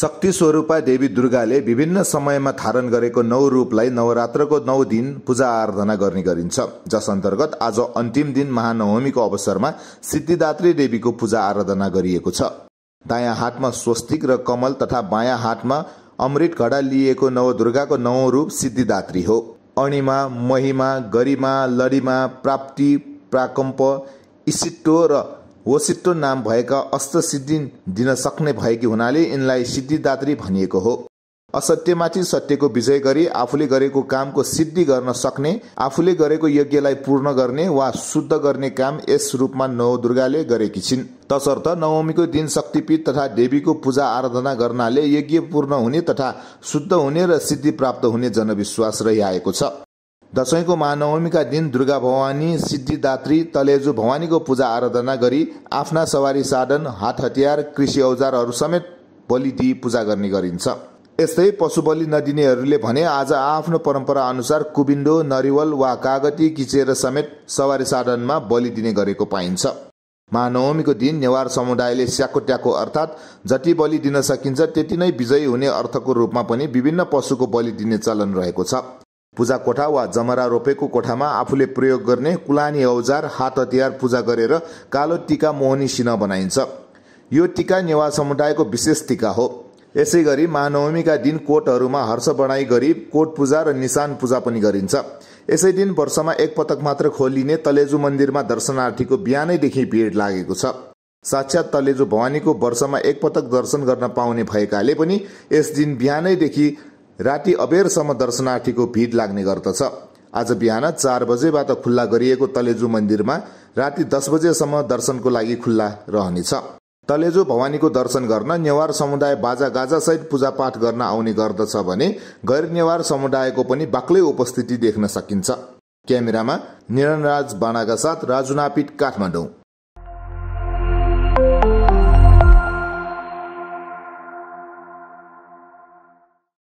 शक्ति स्वरूपा देवी दुर्गाले विभिन्न समयमा धारण गरेको नौ रूपलाई नवरात्रको नौ दिन पूजा आराधना गर्ने गरिन्छ जस अन्तर्गत आज अन्तिम दिन महानवमीको अवसरमा सिद्धिदात्री देवीको पूजा आराधना गरिएको छ दायाँ हातमा स्वस्तिक र कमल तथा बायाँ हातमा अमृत घडा लिएको नवदुर्गाको नौ रूप सिद्धिदात्री हो अणिमा महिमा गरिमा लडिमा प्राप्ति प्राकम्प इसिट्टो र वसित्तो नाम भएका अष्टसिद्धि दिन सक्ने भएकी हुनाले यिनलाई सिद्धिदात्री भनिएको हो असत्यमाथि सत्यको विजय गरी आफूले गरेको कामको सिद्धि गर्न सक्ने आफूले गरेको यज्ञलाई पूर्ण गर्ने वा शुद्ध गर्ने काम यस रूपमा नवदुर्गाले गरेकी छिन् तसर्थ नवमीको दिन शक्तिपीठ तथा देवीको पूजा आराधना गर्नाले यज्ञ पूर्ण हुने तथा शुद्ध हुने र सिद्धि प्राप्त हुने जनविश्वास रहिआएको छ दसैँको महानवमीका दिन दुर्गा भवानी सिद्धिदात्री तलेजु भवानीको पूजा आराधना गरी आफ्ना सवारी साधन हात हतियार कृषि औजारहरू समेत बलि दिई पूजा गर्ने गरिन्छ यस्तै पशु बलि नदिनेहरूले भने आज आफ्नो परम्परा अनुसार कुबिन्डो नरिवल वा कागती किचेर समेत सवारी साधनमा बलि दिने गरेको पाइन्छ महानवमीको दिन नेवार समुदायले स्याकोट्याको ट्याको अर्थात् जति बलि दिन सकिन्छ त्यति नै विजयी हुने अर्थको रूपमा पनि विभिन्न पशुको बलि दिने चलन रहेको छ पूजा कोठा वा जमरा रोपेको कोठामा आफूले प्रयोग गर्ने कुलानी औजार हात हतियार पूजा गरेर कालो टिका मोहनी सिन बनाइन्छ यो टिका नेवा समुदायको विशेष टिका हो यसै गरी महानवमीका दिन कोटहरूमा हर्ष बढाइ गरी कोट पूजा र निशान पूजा पनि गरिन्छ यसै दिन वर्षमा एक पटक मात्र खोलिने तलेजु मन्दिरमा दर्शनार्थीको बिहानैदेखि भिड लागेको छ साक्षात् तलेजु भवानीको वर्षमा एक पटक दर्शन गर्न पाउने भएकाले पनि यस दिन बिहानैदेखि राति अबेरसम्म दर्शनार्थीको भिड लाग्ने गर्दछ आज बिहान चार बजेबाट खुल्ला गरिएको तलेजु मन्दिरमा राति दस बजेसम्म दर्शनको लागि खुल्ला रहनेछ तलेजु भवानीको दर्शन गर्न नेवार समुदाय बाजा सहित पूजापाठ गर्न आउने गर्दछ भने गैर नेवार समुदायको पनि बाक्लै उपस्थिति देख्न सकिन्छ क्यामेरामा निरनराज बाणाका साथ राजुनापीठ काठमाडौँ